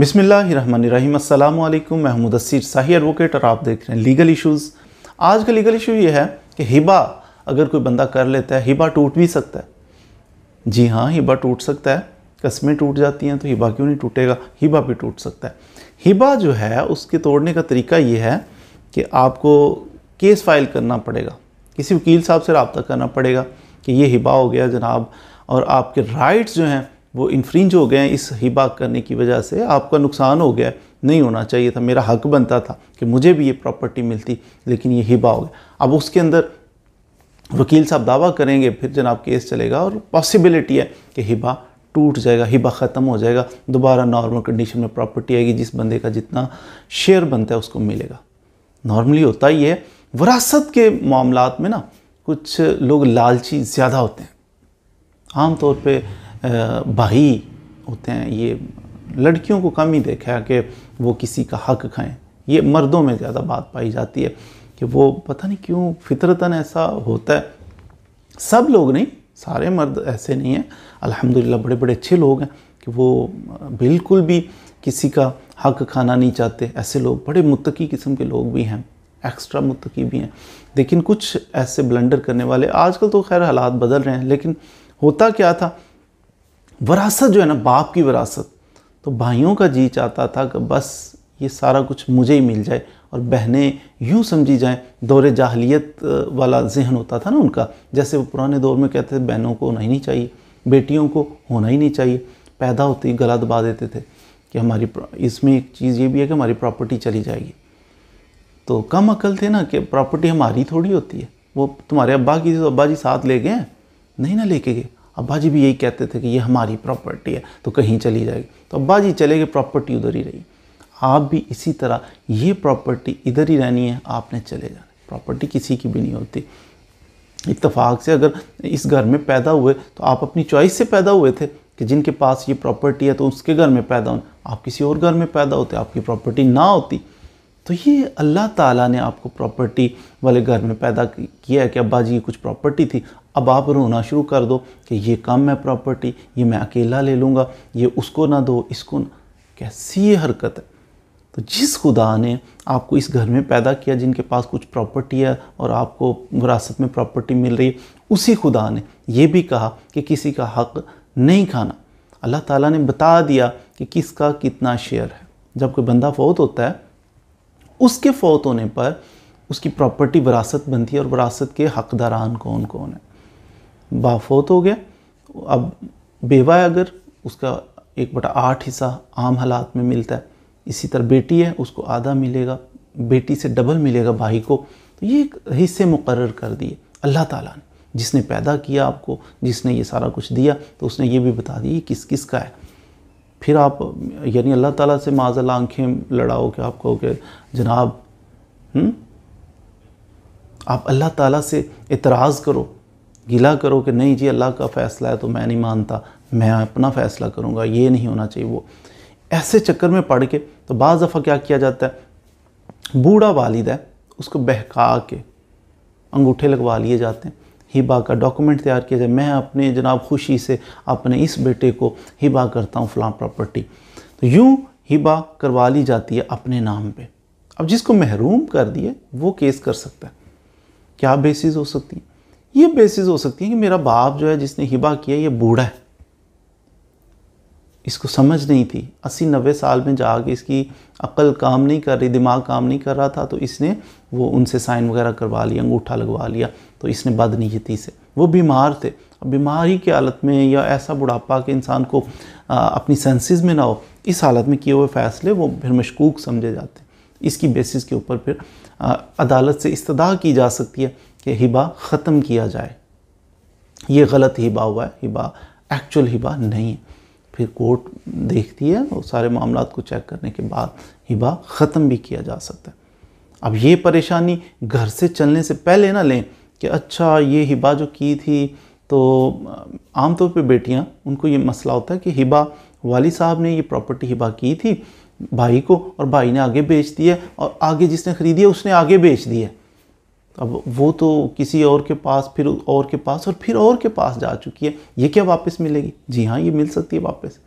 बिसमीम् अल्लाम महमूद असीर साही एडवोकेट और आप देख रहे हैं लीगल इशूज़ आज का लीगल इशू ये है कि हिबा अगर कोई बंदा कर लेता है हिबा टूट भी सकता है जी हाँ हिबा टूट सकता है कस्में टूट जाती हैं तो हिबा क्यों नहीं टूटेगा हिबा भी टूट सकता है हिबा जो है उसके तोड़ने का तरीका ये है कि आपको केस फाइल करना पड़ेगा किसी वकील साहब से रबता करना पड़ेगा कि ये हिबा हो गया जनाब और आपके राइट्स जो हैं वो इन्फ्रिंज हो गए हैं इस हिबा करने की वजह से आपका नुकसान हो गया नहीं होना चाहिए था मेरा हक बनता था कि मुझे भी ये प्रॉपर्टी मिलती लेकिन ये हिबा हो गया अब उसके अंदर वकील साहब दावा करेंगे फिर जनाब केस चलेगा और पॉसिबिलिटी है कि हिबा टूट जाएगा हिबा ख़त्म हो जाएगा दोबारा नॉर्मल कंडीशन में प्रॉपर्टी आएगी जिस बंदे का जितना शेयर बनता है उसको मिलेगा नॉर्मली होता ही है वरासत के मामला में ना कुछ लोग लालची ज़्यादा होते हैं आमतौर पर भाई होते हैं ये लड़कियों को कम ही देखा है कि वो किसी का हक खाएं ये मर्दों में ज़्यादा बात पाई जाती है कि वो पता नहीं क्यों फितरतन ऐसा होता है सब लोग नहीं सारे मर्द ऐसे नहीं हैं अल्हम्दुलिल्लाह बड़े बड़े अच्छे लोग हैं कि वो बिल्कुल भी किसी का हक खाना नहीं चाहते ऐसे लोग बड़े मुतकी किस्म के लोग भी हैं एक्स्ट्रा मुतकी भी हैं लेकिन कुछ ऐसे ब्लंडर करने वाले आजकल तो खैर हालात बदल रहे हैं लेकिन होता क्या था वरासत जो है ना बाप की वरासत तो भाइयों का जी चाहता था कि बस ये सारा कुछ मुझे ही मिल जाए और बहनें यूँ समझी जाएं दौर जाहलीत वाला जहन होता था ना उनका जैसे वो पुराने दौर में कहते थे बहनों को होना ही नहीं चाहिए बेटियों को होना ही नहीं चाहिए पैदा होती गला दबा देते थे कि हमारी इसमें एक चीज़ ये भी है कि हमारी प्रॉपर्टी चली जाएगी तो कम अकल थे ना कि प्रॉपर्टी हमारी थोड़ी होती है वो तुम्हारे अब्बा की तो अब्बा जी साथ ले गए हैं नहीं ना लेके गए अब्बा जी भी यही कहते थे कि ये हमारी प्रॉपर्टी है तो कहीं चली जाएगी तो अब्बा जी चले गए प्रॉपर्टी उधर ही रही आप भी इसी तरह ये प्रॉपर्टी इधर ही रहनी है आपने चले जाना प्रॉपर्टी किसी की भी नहीं होती इतफाक़ से अगर इस घर में पैदा हुए तो आप अपनी चॉइस से पैदा हुए थे कि जिनके पास ये प्रॉपर्टी है तो उसके घर में पैदा हो आप किसी और घर में पैदा होते आपकी प्रॉपर्टी ना होती तो ये अल्लाह ताला ने आपको प्रॉपर्टी वाले घर में पैदा किया है कि अब्बा जी ये कुछ प्रॉपर्टी थी अब आप रोना शुरू कर दो कि ये कम है प्रॉपर्टी ये मैं अकेला ले लूँगा ये उसको ना दो इसको ना कैसी ये हरकत है तो जिस खुदा ने आपको इस घर में पैदा किया जिनके पास कुछ प्रॉपर्टी है और आपको विरासत में प्रॉपर्टी मिल रही है उसी खुदा ने यह भी कहा कि किसी का हक नहीं खाना अल्लाह ताला ने बता दिया कि किसका कितना शेयर है जब कोई बंदा फौत होता है उसके फौत होने पर उसकी प्रॉपर्टी विरासत बनती है और विरासत के हकदारान कौन कौन है बाफौत हो गया अब बेवा है अगर उसका एक बटा आठ हिस्सा आम हालात में मिलता है इसी तरह बेटी है उसको आधा मिलेगा बेटी से डबल मिलेगा भाई को तो ये एक हिस्से मुकर कर दिए अल्लाह ताला ने जिसने पैदा किया आपको जिसने ये सारा कुछ दिया तो उसने ये भी बता दिया किस किस का है फिर आप यानी अल्लाह ताला से माजल आंखें लड़ाओ कि आप कहो कि जनाब हुँ? हम्म? आप अल्लाह ताला से इतराज़ करो गिला करो कि नहीं जी अल्लाह का फ़ैसला है तो मैं नहीं मानता मैं अपना फ़ैसला करूँगा ये नहीं होना चाहिए वो ऐसे चक्कर में पढ़ के तो बज़ दफ़ा क्या किया जाता है बूढ़ा वालिद है उसको बहका के अंगूठे लगवा लिए जाते हैं हिबा का डॉक्यूमेंट तैयार किया जाए मैं अपने जनाब खुशी से अपने इस बेटे को हिबा करता हूँ फ़लाँ प्रॉपर्टी तो यूँ हिबा करवा ली जाती है अपने नाम पर अब जिसको महरूम कर दिए वो केस कर सकता है क्या बेसिस हो सकती है ये बेसिस हो सकती है कि मेरा बाप जो है जिसने हिबा किया ये बूढ़ा है इसको समझ नहीं थी अस्सी नब्बे साल में जाके इसकी अक्ल काम नहीं कर रही दिमाग काम नहीं कर रहा था तो इसने वो उनसे साइन वगैरह करवा लिया अंगूठा लगवा लिया तो इसने बदनीयती से वो बीमार थे बीमारी की हालत में या ऐसा बुढ़ापा के इंसान को आ, अपनी सेंसेस में ना हो इस हालत में किए हुए फैसले वो फिर मशकूक समझे जाते हैं इसकी बेसिस के ऊपर फिर आ, अदालत से इस्तः की जा सकती है कि हिबा ख़त्म किया जाए ये गलत हिबा हुआ है हिबा एक्चुअल हिबा नहीं है फिर कोर्ट देखती है और सारे मामला को चेक करने के बाद हिबा ख़त्म भी किया जा सकता है अब ये परेशानी घर से चलने से पहले ना लें कि अच्छा ये हिबा जो की थी तो आमतौर पे बेटियां उनको ये मसला होता है कि हिबा वाली साहब ने ये प्रॉपर्टी हिबा की थी भाई को और भाई ने आगे बेच दी है और आगे जिसने ख़रीदी है उसने आगे बेच दी है अब वो तो किसी और के पास फिर और के पास और फिर और के पास जा चुकी है ये क्या वापस मिलेगी जी हाँ ये मिल सकती है वापस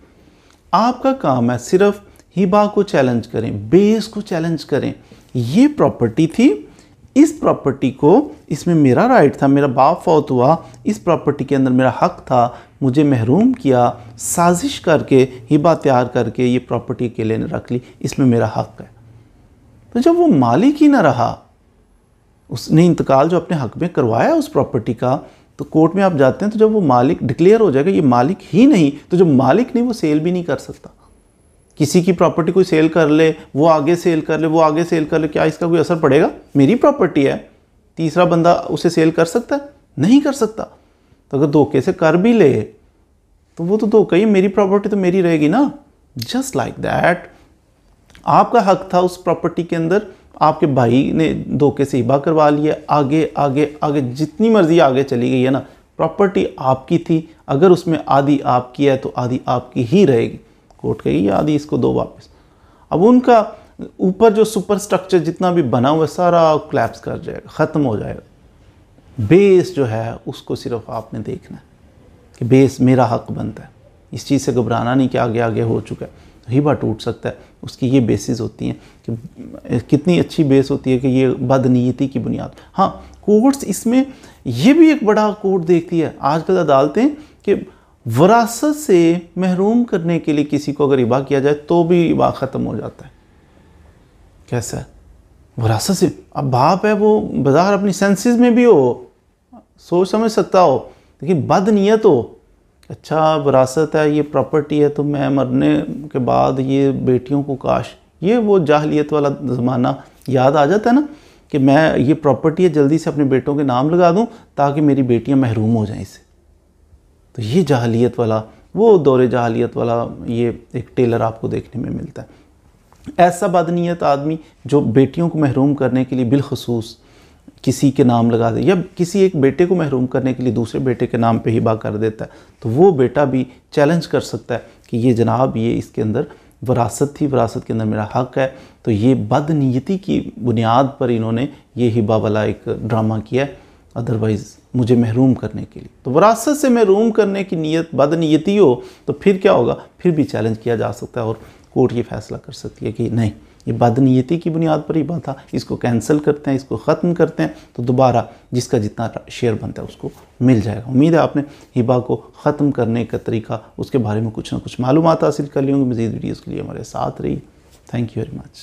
आपका काम है सिर्फ हिबा को चैलेंज करें बेस को चैलेंज करें ये प्रॉपर्टी थी इस प्रॉपर्टी को इसमें मेरा राइट था मेरा बाप फौत हुआ इस प्रॉपर्टी के अंदर मेरा हक था मुझे महरूम किया साजिश करके हिबा तैयार करके ये प्रॉपर्टी के लिए रख ली इसमें मेरा हक है तो जब वो मालिक ही ना रहा उसने इंतकाल जो अपने हक में करवाया उस प्रॉपर्टी का तो कोर्ट में आप जाते हैं तो जब वो मालिक डिक्लेयर हो जाएगा ये मालिक ही नहीं तो जो मालिक नहीं वो सेल भी नहीं कर सकता किसी की प्रॉपर्टी कोई सेल कर ले वो आगे सेल कर ले वो आगे सेल कर ले क्या इसका कोई असर पड़ेगा मेरी प्रॉपर्टी है तीसरा बंदा उसे सेल कर सकता है नहीं कर सकता तो अगर धोखे से कर भी ले तो वो तो धोखा ही मेरी प्रॉपर्टी तो मेरी रहेगी ना जस्ट लाइक दैट आपका हक था उस प्रॉपर्टी के अंदर आपके भाई ने धोखे से हिबा करवा लिया आगे आगे आगे जितनी मर्जी आगे चली गई है ना प्रॉपर्टी आपकी थी अगर उसमें आधी आपकी है तो आधी आपकी ही रहेगी कोर्ट कही आधी इसको दो वापस अब उनका ऊपर जो सुपर स्ट्रक्चर जितना भी बना हुआ है सारा क्लैप्स कर जाएगा ख़त्म हो जाएगा बेस जो है उसको सिर्फ आपने देखना है कि बेस मेरा हक बनता है इस चीज़ से घबराना नहीं कि आगे आगे हो चुका है हिबा टूट सकता है उसकी ये बेसिस होती हैं कि कितनी अच्छी बेस होती है कि ये बदनीयती की बुनियाद हाँ कोर्ट्स इसमें यह भी एक बड़ा कोर्ट देखती है आजकल अदालतें कि वरासत से महरूम करने के लिए किसी को अगर इबा किया जाए तो भी इबा ख़त्म हो जाता है कैसा है वरासत से अब बाप है वो बाजार अपनी सेंसेस में भी हो सोच समझ सकता हो लेकिन बद हो अच्छा विरासत है ये प्रॉपर्टी है तो मैं मरने के बाद ये बेटियों को काश ये वो जाहलीत वाला ज़माना याद आ जाता है ना कि मैं ये प्रॉपर्टी है जल्दी से अपने बेटों के नाम लगा दूँ ताकि मेरी बेटियाँ महरूम हो जाएं इसे तो ये जाहलीत वाला वो दौरे जाहलीत वाला ये एक टेलर आपको देखने में मिलता है ऐसा बदनीयत आदमी जो बेटियों को महरूम करने के लिए बिलखसूस किसी के नाम लगा दे या किसी एक बेटे को महरूम करने के लिए दूसरे बेटे के नाम पे हिबा कर देता है तो वो बेटा भी चैलेंज कर सकता है कि ये जनाब ये इसके अंदर वरासत थी वरासत के अंदर मेरा हक है तो ये बदनीयती की बुनियाद पर इन्होंने ये हिबा वाला एक ड्रामा किया है अदरवाइज़ मुझे महरूम करने के लिए तो वरासत से महरूम करने की नीयत बदनीयती हो तो फिर क्या होगा फिर भी चैलेंज किया जा सकता है और कोर्ट ये फैसला कर सकती है कि नहीं ये बदनीयती की बुनियाद पर ही बनता था इसको कैंसिल करते हैं इसको ख़त्म करते हैं तो दोबारा जिसका जितना शेयर बनता है उसको मिल जाएगा उम्मीद है आपने हिबा को ख़त्म करने का तरीका उसके बारे में कुछ ना कुछ मालूम हासिल कर ली होंगी मजीद वीडियोज़ के लिए हमारे साथ रही थैंक यू वेरी मच